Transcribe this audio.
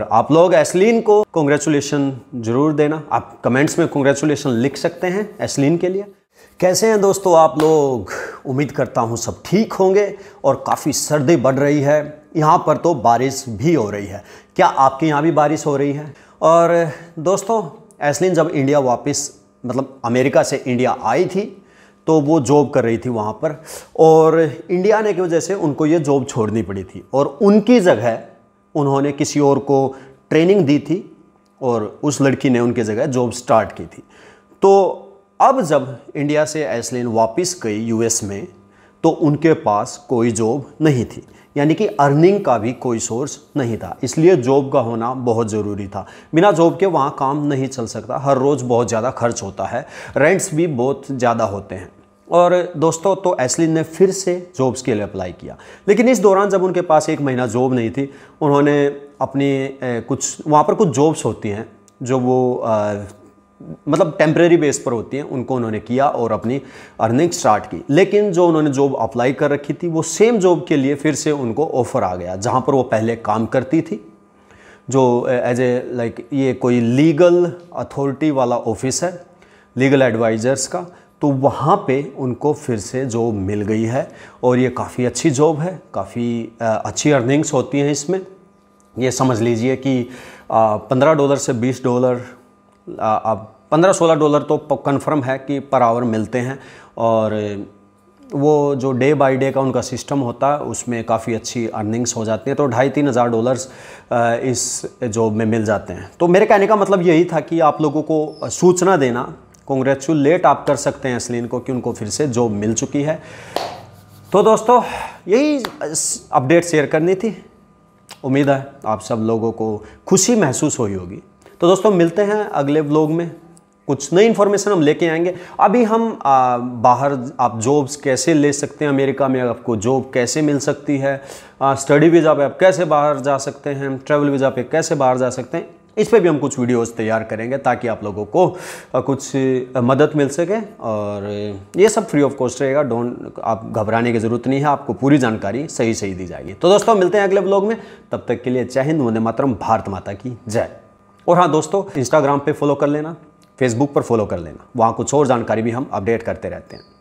तो आप लोग एसलिन को कॉन्ग्रेचुलेशन जरूर देना आप कमेंट्स में कॉन्ग्रेचुलेशन लिख सकते हैं एसलिन के लिए कैसे हैं दोस्तों आप लोग उम्मीद करता हूँ सब ठीक होंगे और काफ़ी सर्दी बढ़ रही है यहाँ पर तो बारिश भी हो रही है क्या आपके यहाँ भी बारिश हो रही है और दोस्तों एसलिन जब इंडिया वापस मतलब अमेरिका से इंडिया आई थी तो वो जॉब कर रही थी वहाँ पर और इंडिया ने की वजह से उनको ये जॉब छोड़नी पड़ी थी और उनकी जगह उन्होंने किसी और को ट्रेनिंग दी थी और उस लड़की ने उनके जगह जॉब स्टार्ट की थी तो अब जब इंडिया से एसलिन वापस गई यूएस में तो उनके पास कोई जॉब नहीं थी यानी कि अर्निंग का भी कोई सोर्स नहीं था इसलिए जॉब का होना बहुत ज़रूरी था बिना जॉब के वहाँ काम नहीं चल सकता हर रोज़ बहुत ज़्यादा खर्च होता है रेंट्स भी बहुत ज़्यादा होते हैं और दोस्तों तो एसलिन ने फिर से जॉब्स के लिए अप्लाई किया लेकिन इस दौरान जब उनके पास एक महीना जॉब नहीं थी उन्होंने अपनी कुछ वहाँ पर कुछ जॉब्स होती हैं जो वो आ, मतलब टेम्प्रेरी बेस पर होती हैं उनको उन्होंने किया और अपनी अर्निंग स्टार्ट की लेकिन जो उन्होंने जॉब अप्लाई कर रखी थी वो सेम जॉब के लिए फिर से उनको ऑफ़र आ गया जहाँ पर वो पहले काम करती थी जो एज ए लाइक ये कोई लीगल अथॉरिटी वाला ऑफिस है लीगल एडवाइज़र्स का तो वहाँ पे उनको फिर से जॉब मिल गई है और ये काफ़ी अच्छी जॉब है काफ़ी अच्छी अर्निंग्स होती हैं इसमें ये समझ लीजिए कि पंद्रह डॉलर से बीस डॉलर आप पंद्रह सोलह डॉलर तो कन्फर्म है कि पर आवर मिलते हैं और वो जो डे बाय डे का उनका सिस्टम होता है उसमें काफ़ी अच्छी अर्निंग्स हो जाती हैं तो ढाई तीन हज़ार डॉलर्स इस जॉब में मिल जाते हैं तो मेरे कहने का मतलब यही था कि आप लोगों को सूचना देना कॉन्ग्रेचुलेट आप कर सकते हैं असलीन को कि उनको फिर से जॉब मिल चुकी है तो दोस्तों यही अपडेट शेयर करनी थी उम्मीद है आप सब लोगों को खुशी महसूस हुई होगी तो दोस्तों मिलते हैं अगले व्लॉग में कुछ नई इन्फॉर्मेशन हम लेके आएंगे अभी हम आ, बाहर आप जॉब्स कैसे ले सकते हैं अमेरिका में आपको जॉब कैसे मिल सकती है स्टडी वीज़ा पे आप कैसे बाहर जा सकते हैं ट्रैवल वीज़ा पे कैसे बाहर जा सकते हैं इस पर भी हम कुछ वीडियोस तैयार करेंगे ताकि आप लोगों को कुछ मदद मिल सके और ये सब फ्री ऑफ कॉस्ट रहेगा डोंट आप घबराने की ज़रूरत नहीं है आपको पूरी जानकारी सही सही दी जाएगी तो दोस्तों मिलते हैं अगले ब्लॉग में तब तक के लिए जय हिंद वंदे मातरम भारत माता की जय और हाँ दोस्तों इंस्टाग्राम पर फॉलो कर लेना फेसबुक पर फॉलो कर लेना वहाँ कुछ और जानकारी भी हम अपडेट करते रहते हैं